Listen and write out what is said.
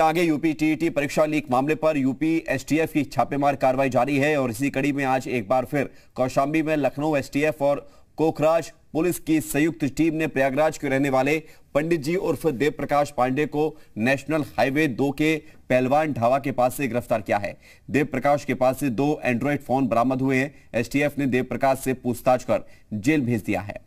आगे UP TET परीक्षा leak मामले पर यूपी एसटीएफ की छापेमार कार्रवाई जारी है और इसी कड़ी में आज एक बार फिर कौशाम्बी में लखनऊ एसटीएफ और कोखराज पुलिस की संयुक्त टीम ने प्रयागराज के रहने वाले पंडित जी उर्फ देव प्रकाश पांडे को नेशनल हाईवे दो के पहलवान ढावा के पास से गिरफ्तार किया है देव प्रकाश के पास से दो एंड्रॉइड फोन बरामद हुए हैं एसटीएफ ने देव प्रकाश से पूछताछ कर जेल भेज दिया है